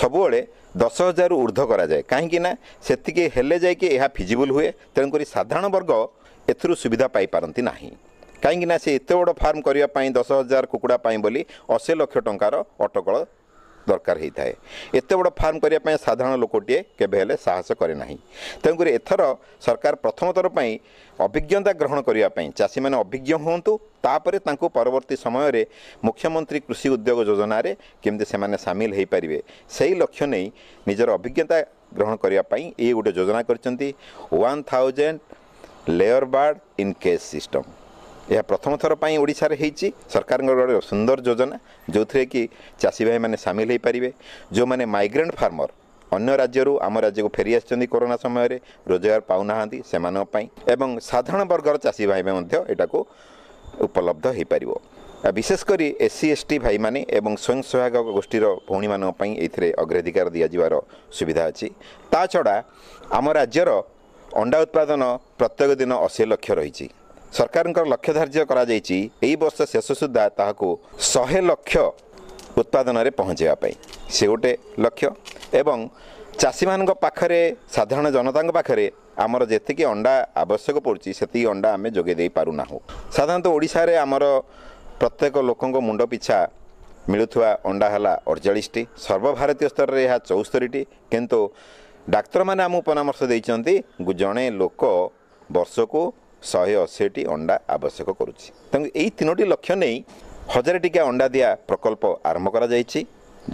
ସବୁବେଳେ ଦଶ ହଜାରରୁ ଉର୍ଦ୍ଧ୍ୱ କରାଯାଏ କାହିଁକିନା ସେତିକି ହେଲେ ଯାଇକି ଏହା ଫିଜିବୁଲ୍ ହୁଏ ତେଣୁକରି ସାଧାରଣ ବର୍ଗ ଏଥିରୁ ସୁବିଧା ପାଇପାରନ୍ତି ନାହିଁ କାହିଁକିନା ସେ ଏତେ ବଡ଼ ଫାର୍ମ କରିବା ପାଇଁ ଦଶ ହଜାର କୁକୁଡ଼ା ପାଇଁ ବୋଲି ଅଶୀ ଲକ୍ଷ ଟଙ୍କାର ଅଟକଳ ଦରକାର ହୋଇଥାଏ ଏତେ ବଡ଼ ଫାର୍ମ କରିବା ପାଇଁ ସାଧାରଣ ଲୋକଟିଏ କେବେ ହେଲେ ସାହସ କରେ ନାହିଁ ତେଣୁକରି ଏଥର ସରକାର ପ୍ରଥମଥର ପାଇଁ ଅଭିଜ୍ଞତା ଗ୍ରହଣ କରିବା ପାଇଁ ଚାଷୀମାନେ ଅଭିଜ୍ଞ ହୁଅନ୍ତୁ ତାପରେ ତାଙ୍କୁ ପରବର୍ତ୍ତୀ ସମୟରେ ମୁଖ୍ୟମନ୍ତ୍ରୀ କୃଷି ଉଦ୍ୟୋଗ ଯୋଜନାରେ କେମିତି ସେମାନେ ସାମିଲ ହୋଇପାରିବେ ସେହି ଲକ୍ଷ୍ୟ ନେଇ ନିଜର ଅଭିଜ୍ଞତା ଗ୍ରହଣ କରିବା ପାଇଁ ଏଇ ଗୋଟେ ଯୋଜନା କରିଛନ୍ତି one thousand layer bird in cage system ଏହା ପ୍ରଥମ ଥର ପାଇଁ ଓଡ଼ିଶାରେ ହେଇଛି ସରକାରଙ୍କର ଗୋଟେ ସୁନ୍ଦର ଯୋଜନା ଯେଉଁଥିରେ କି ଚାଷୀ ଭାଇମାନେ ସାମିଲ ହୋଇପାରିବେ ଯେଉଁମାନେ ମାଇଗ୍ରେଣ୍ଟ ଫାର୍ମର ଅନ୍ୟ ରାଜ୍ୟରୁ ଆମ ରାଜ୍ୟକୁ ଫେରି ଆସିଛନ୍ତି କରୋନା ସମୟରେ ରୋଜଗାର ପାଉନାହାନ୍ତି ସେମାନଙ୍କ ପାଇଁ ଏବଂ ସାଧାରଣ ବର୍ଗର ଚାଷୀ ଭାଇ ମଧ୍ୟ ଏଇଟାକୁ ଉପଲବ୍ଧ ହୋଇପାରିବ ବିଶେଷ କରି ଏସ୍ ସି ଏସ୍ ଟି ଭାଇମାନେ ଏବଂ ସ୍ୱୟଂ ସହାୟକ ଗୋଷ୍ଠୀର ଭଉଣୀମାନଙ୍କ ପାଇଁ ଏଥିରେ ଅଗ୍ରାଧିକାର ଦିଆଯିବାର ସୁବିଧା ଅଛି ତା ଛଡ଼ା ଆମ ରାଜ୍ୟର ଅଣ୍ଡା ଉତ୍ପାଦନ ପ୍ରତ୍ୟେକ ଦିନ ଅଶୀ ଲକ୍ଷ ରହିଛି ସରକାରଙ୍କର ଲକ୍ଷ୍ୟ ଧାର୍ଯ୍ୟ କରାଯାଇଛି ଏହି ବର୍ଷ ଶେଷ ସୁଦ୍ଧା ତାହାକୁ ଶହେ ଲକ୍ଷ ଉତ୍ପାଦନରେ ପହଞ୍ଚାଇବା ପାଇଁ ସେ ଗୋଟେ ଲକ୍ଷ୍ୟ ଏବଂ ଚାଷୀମାନଙ୍କ ପାଖରେ ସାଧାରଣ ଜନତାଙ୍କ ପାଖରେ ଆମର ଯେତିକି ଅଣ୍ଡା ଆବଶ୍ୟକ ପଡ଼ୁଛି ସେତିକି ଅଣ୍ଡା ଆମେ ଯୋଗାଇ ଦେଇପାରୁନାହୁଁ ସାଧାରଣତଃ ଓଡ଼ିଶାରେ ଆମର ପ୍ରତ୍ୟେକ ଲୋକଙ୍କ ମୁଣ୍ଡ ପିଛା ମିଳୁଥିବା ଅଣ୍ଡା ହେଲା ଅଡ଼ଚାଳିଶଟି ସର୍ବଭାରତୀୟ ସ୍ତରରେ ଏହା ଚଉସ୍ତରୀଟି କିନ୍ତୁ ଡାକ୍ତରମାନେ ଆମକୁ ପରାମର୍ଶ ଦେଇଛନ୍ତି ଜଣେ ଲୋକ ବର୍ଷକୁ ଶହେ ଅଶୀଟି ଅଣ୍ଡା ଆବଶ୍ୟକ କରୁଛି ତେଣୁ ଏହି ତିନୋଟି ଲକ୍ଷ୍ୟ ନେଇ ହଜାର ଟିକିଆ ଅଣ୍ଡା ଦିଆ ପ୍ରକଳ୍ପ ଆରମ୍ଭ କରାଯାଇଛି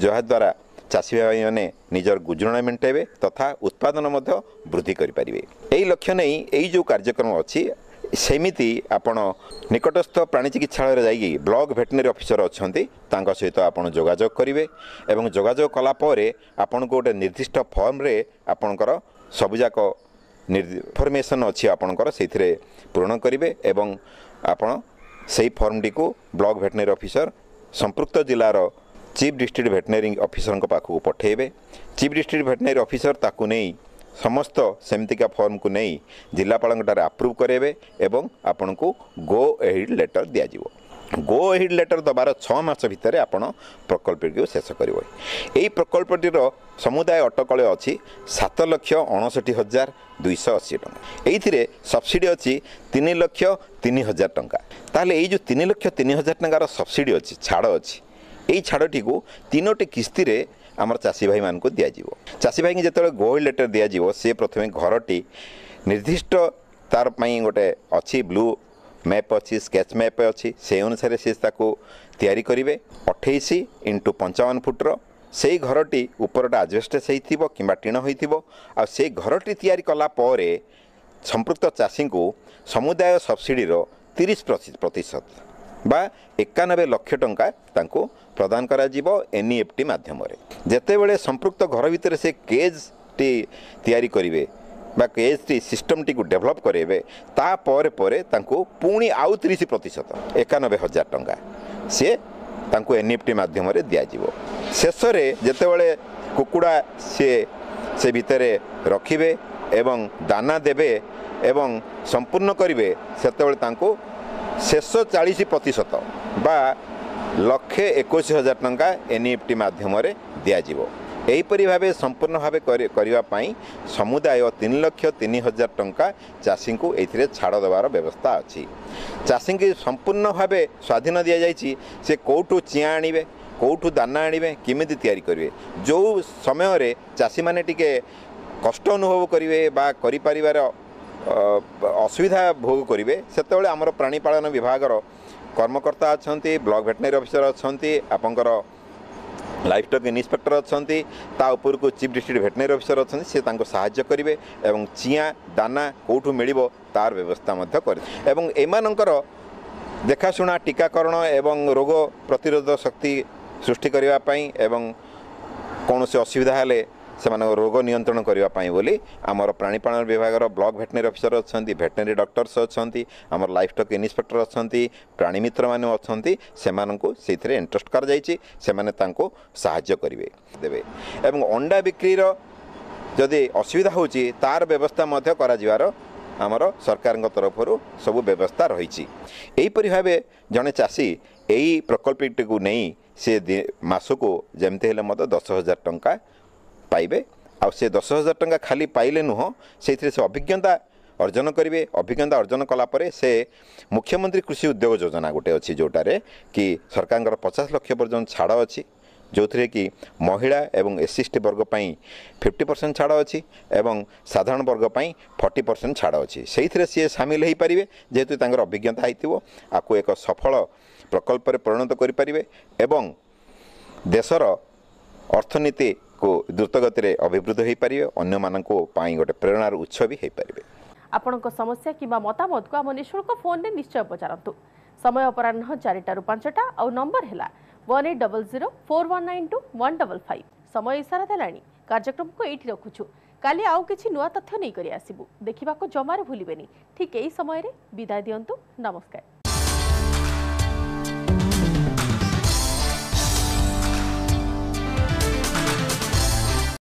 ଯାହାଦ୍ୱାରା ଚାଷୀ ଭାଇମାନେ ନିଜର ଗୁଜୁରାଣ ମେଣ୍ଟାଇବେ ତଥା ଉତ୍ପାଦନ ମଧ୍ୟ ବୃଦ୍ଧି କରିପାରିବେ ଏହି ଲକ୍ଷ୍ୟ ନେଇ ଏହି ଯେଉଁ କାର୍ଯ୍ୟକ୍ରମ ଅଛି ସେମିତି ଆପଣ ନିକଟସ୍ଥ ପ୍ରାଣୀ ଚିକିତ୍ସାଳୟରେ ଯାଇକି ବ୍ଲକ୍ ଭେଟନେରୀ ଅଫିସର ଅଛନ୍ତି ତାଙ୍କ ସହିତ ଆପଣ ଯୋଗାଯୋଗ କରିବେ ଏବଂ ଯୋଗାଯୋଗ କଲା ପରେ ଆପଣଙ୍କୁ ଗୋଟିଏ ନିର୍ଦ୍ଦିଷ୍ଟ ଫର୍ମରେ ଆପଣଙ୍କର ସବୁଯାକ ଫର୍ମେସନ୍ ଅଛି ଆପଣଙ୍କର ସେଇଥିରେ ପୂରଣ କରିବେ ଏବଂ ଆପଣ ସେଇ ଫର୍ମଟିକୁ ବ୍ଲକ୍ ଭେଟନେରୀ ଅଫିସର ସମ୍ପୃକ୍ତ ଜିଲ୍ଲାର ଚିଫ୍ ଡିଷ୍ଟ୍ରିକ୍ଟ ଭେଟନେରୀ ଅଫିସରଙ୍କ ପାଖକୁ ପଠାଇବେ ଚିଫ୍ ଡିଷ୍ଟ୍ରିକ୍ଟ ଭେଟନେରୀ ଅଫିସର ତାକୁ ନେଇ ସମସ୍ତ ସେମିତିକା ଫର୍ମକୁ ନେଇ ଜିଲ୍ଲାପାଳଙ୍କଠାରେ ଆପ୍ରୁଭ୍ କରାଇବେ ଏବଂ ଆପଣଙ୍କୁ ଗୋ ଏହି ଲେଟର୍ ଦିଆଯିବ ଗୋ ହିଡ୍ ଲେଟର୍ ଦେବାର ଛଅ ମାସ ଭିତରେ ଆପଣ ପ୍ରକଳ୍ପଟିକୁ ଶେଷ କରିବେ ଏହି ପ୍ରକଳ୍ପଟିର ସମୁଦାୟ ଅଟକଳ ଅଛି ସାତ ଲକ୍ଷ ଅଣଷଠି ହଜାର ଦୁଇଶହ ଅଶୀ ଟଙ୍କା ଏଇଥିରେ ସବସିଡ଼ି ଅଛି ତିନି ଲକ୍ଷ ତିନି ହଜାର ଟଙ୍କା ତାହେଲେ ଏଇ ଯେଉଁ ତିନି ଲକ୍ଷ ତିନି ହଜାର ଟଙ୍କାର ସବସିଡ଼ି ଅଛି ଛାଡ଼ ଅଛି ଏଇ ଛାଡ଼ଟିକୁ ତିନୋଟି କିସ୍ତିରେ ଆମର ଚାଷୀ ଭାଇମାନଙ୍କୁ ଦିଆଯିବ ଚାଷୀ ଭାଇଙ୍କୁ ଯେତେବେଳେ ଗୋଲ୍ ଲେଟର୍ ଦିଆଯିବ ସେ ପ୍ରଥମେ ଘରଟି ନିର୍ଦ୍ଦିଷ୍ଟ ତାର ପାଇଁ ଗୋଟେ ଅଛି ବ୍ଲୁ ମ୍ୟାପ୍ ଅଛି ସ୍କେଚ୍ ମ୍ୟାପ୍ ଅଛି ସେହି ଅନୁସାରେ ସେ ତାକୁ ତିଆରି କରିବେ ଅଠେଇଶ ଇଣ୍ଟୁ ପଞ୍ଚାବନ ଫୁଟ୍ର ସେହି ଘରଟି ଉପରଟା ଆଜବେଷ୍ଟେସ୍ ହୋଇଥିବ କିମ୍ବା ଟିଣ ହୋଇଥିବ ଆଉ ସେ ଘରଟି ତିଆରି କଲା ପରେ ସମ୍ପୃକ୍ତ ଚାଷୀଙ୍କୁ ସମୁଦାୟ ସବସିଡ଼ିର ତିରିଶ ପ୍ରତିଶତ ବା ଏକାନବେ ଲକ୍ଷ ଟଙ୍କା ତାଙ୍କୁ ପ୍ରଦାନ କରାଯିବ ଏନ୍ଇଏଫ୍ଟି e ମାଧ୍ୟମରେ ଯେତେବେଳେ ସମ୍ପୃକ୍ତ ଘର ଭିତରେ ସେ କେଜ୍ଟି ତିଆରି କରିବେ ବା ଏସ୍ ଟି ସିଷ୍ଟମ୍ଟିକୁ ଡେଭଲପ୍ କରେଇବେ ତାପରେ ପରେ ତାଙ୍କୁ ପୁଣି ଆଉ ତିରିଶ ପ୍ରତିଶତ ଏକାନବେ ହଜାର ଟଙ୍କା ସିଏ ତାଙ୍କୁ ଏନ୍ ଇଫ୍ ଟି ମାଧ୍ୟମରେ ଦିଆଯିବ ଶେଷରେ ଯେତେବେଳେ କୁକୁଡ଼ା ସିଏ ସେ ଭିତରେ ରଖିବେ ଏବଂ ଦାନା ଦେବେ ଏବଂ ସମ୍ପୂର୍ଣ୍ଣ କରିବେ ସେତେବେଳେ ତାଙ୍କୁ ଶେଷ ଚାଳିଶ ପ୍ରତିଶତ ବା ଲକ୍ଷେ ଏକୋଇଶ ହଜାର ଟଙ୍କା ଏନ୍ ଇଫ୍ ଟି ମାଧ୍ୟମରେ ଦିଆଯିବ ଏହିପରି ଭାବେ ସମ୍ପୂର୍ଣ୍ଣ ଭାବେ କରିବା ପାଇଁ ସମୁଦାୟ ତିନି ଲକ୍ଷ ତିନି ହଜାର ଟଙ୍କା ଚାଷୀଙ୍କୁ ଏଥିରେ ଛାଡ଼ ଦେବାର ବ୍ୟବସ୍ଥା ଅଛି ଚାଷୀଙ୍କୁ ସମ୍ପୂର୍ଣ୍ଣ ଭାବେ ସ୍ୱାଧୀନ ଦିଆଯାଇଛି ସେ କେଉଁଠୁ ଚିଆଁ ଆଣିବେ କେଉଁଠୁ ଦାନା ଆଣିବେ କେମିତି ତିଆରି କରିବେ ଯେଉଁ ସମୟରେ ଚାଷୀମାନେ ଟିକିଏ କଷ୍ଟ ଅନୁଭବ କରିବେ ବା କରିପାରିବାର ଅସୁବିଧା ଭୋଗ କରିବେ ସେତେବେଳେ ଆମର ପ୍ରାଣୀପାଳନ ବିଭାଗର କର୍ମକର୍ତ୍ତା ଅଛନ୍ତି ବ୍ଲକ୍ ଭେଟନାରୀ ଅଫିସର ଅଛନ୍ତି ଆପଣଙ୍କର ଲାଇଫ୍ ଷ୍ଟକ୍ ଇନ୍ସପେକ୍ଟର ଅଛନ୍ତି ତା ଉପରକୁ ଚିଫ୍ ଡିଷ୍ଟ୍ରିକ୍ଟ ଭେଟନାରୀ ଅଫିସର ଅଛନ୍ତି ସେ ତାଙ୍କୁ ସାହାଯ୍ୟ କରିବେ ଏବଂ ଚିଆଁ ଦାନା କେଉଁଠୁ ମିଳିବ ତାର ବ୍ୟବସ୍ଥା ମଧ୍ୟ କରିବେ ଏବଂ ଏମାନଙ୍କର ଦେଖାଶୁଣା ଟୀକାକରଣ ଏବଂ ରୋଗ ପ୍ରତିରୋଧ ଶକ୍ତି ସୃଷ୍ଟି କରିବା ପାଇଁ ଏବଂ କୌଣସି ଅସୁବିଧା ହେଲେ ସେମାନଙ୍କ ରୋଗ ନିୟନ୍ତ୍ରଣ କରିବା ପାଇଁ ବୋଲି ଆମର ପ୍ରାଣୀପାଳନ ବିଭାଗର ବ୍ଲକ୍ ଭେଟନେରୀ ଅଫିସର ଅଛନ୍ତି ଭେଟନେରୀ ଡକ୍ଟର୍ସ ଅଛନ୍ତି ଆମର ଲାଇଫ୍ ଷ୍ଟକ୍ ଇନ୍ସପେକ୍ଟର ଅଛନ୍ତି ପ୍ରାଣୀମିତ୍ରମାନେ ଅଛନ୍ତି ସେମାନଙ୍କୁ ସେଇଥିରେ ଇଣ୍ଟରେଷ୍ଟ କରାଯାଇଛି ସେମାନେ ତାଙ୍କୁ ସାହାଯ୍ୟ କରିବେ ଦେବେ ଏବଂ ଅଣ୍ଡା ବିକ୍ରିର ଯଦି ଅସୁବିଧା ହେଉଛି ତା'ର ବ୍ୟବସ୍ଥା ମଧ୍ୟ କରାଯିବାର ଆମର ସରକାରଙ୍କ ତରଫରୁ ସବୁ ବ୍ୟବସ୍ଥା ରହିଛି ଏହିପରି ଭାବେ ଜଣେ ଚାଷୀ ଏହି ପ୍ରକଳ୍ପଟିକୁ ନେଇ ସେ ମାସକୁ ଯେମିତି ହେଲେ ମଧ୍ୟ ଦଶ ହଜାର ଟଙ୍କା ପାଇବେ ଆଉ ସେ ଦଶ ହଜାର ଟଙ୍କା ଖାଲି ପାଇଲେ ନୁହଁ ସେଇଥିରେ ସେ ଅଭିଜ୍ଞତା ଅର୍ଜନ କରିବେ ଅଭିଜ୍ଞତା ଅର୍ଜନ କଲାପରେ ସେ ମୁଖ୍ୟମନ୍ତ୍ରୀ କୃଷି ଉଦ୍ୟୋଗ ଯୋଜନା ଗୋଟେ ଅଛି ଯେଉଁଟାରେ କି ସରକାରଙ୍କର ପଚାଶ ଲକ୍ଷ ପର୍ଯ୍ୟନ୍ତ ଛାଡ଼ ଅଛି ଯେଉଁଥିରେ କି ମହିଳା ଏବଂ ଏସ୍ସି ଏସ୍ ଟି ବର୍ଗ ପାଇଁ ଫିଫ୍ଟି ପରସେଣ୍ଟ ଛାଡ଼ ଅଛି ଏବଂ ସାଧାରଣ ବର୍ଗ ପାଇଁ ଫର୍ଟି ପରସେଣ୍ଟ ଛାଡ଼ ଅଛି ସେଇଥିରେ ସିଏ ସାମିଲ ହୋଇପାରିବେ ଯେହେତୁ ତାଙ୍କର ଅଭିଜ୍ଞତା ହୋଇଥିବ ଆକୁ ଏକ ସଫଳ ପ୍ରକଳ୍ପରେ ପରିଣତ କରିପାରିବେ ଏବଂ ଦେଶର ଅର୍ଥନୀତି କୁ ଦ୍ରୁତଗତିରେ ଅଭିବୃଦ୍ଧ ହୋଇପାରିବେ ଅନ୍ୟମାନଙ୍କ ପାଇଁ ଗୋଟେ ପ୍ରେରଣାର ଉତ୍ସ ବି ହୋଇପାରିବେ ଆପଣଙ୍କ ସମସ୍ୟା କିମ୍ବା ମତାମତକୁ ଆମ ନିଃଶୁଳ୍କ ଫୋନ୍ରେ ନିଶ୍ଚୟ ପଚାରନ୍ତୁ ସମୟ ଅପରାହ୍ନ ଚାରିଟାରୁ ପାଞ୍ଚଟା ଆଉ ନମ୍ବର ହେଲା one eight double zero four one nine two one double five ସମୟ ଇସାରା ଦେଲାଣି କାର୍ଯ୍ୟକ୍ରମକୁ ଏଇଠି ରଖୁଛୁ କାଲି ଆଉ କିଛି ନୂଆ ତଥ୍ୟ ନେଇକରି ଆସିବୁ ଦେଖିବାକୁ ଜମାରୁ ଭୁଲିବେନି ଠିକ୍ ଏହି ସମୟରେ ବିଦାୟ ଦିଅନ୍ତୁ ନମସ୍କାର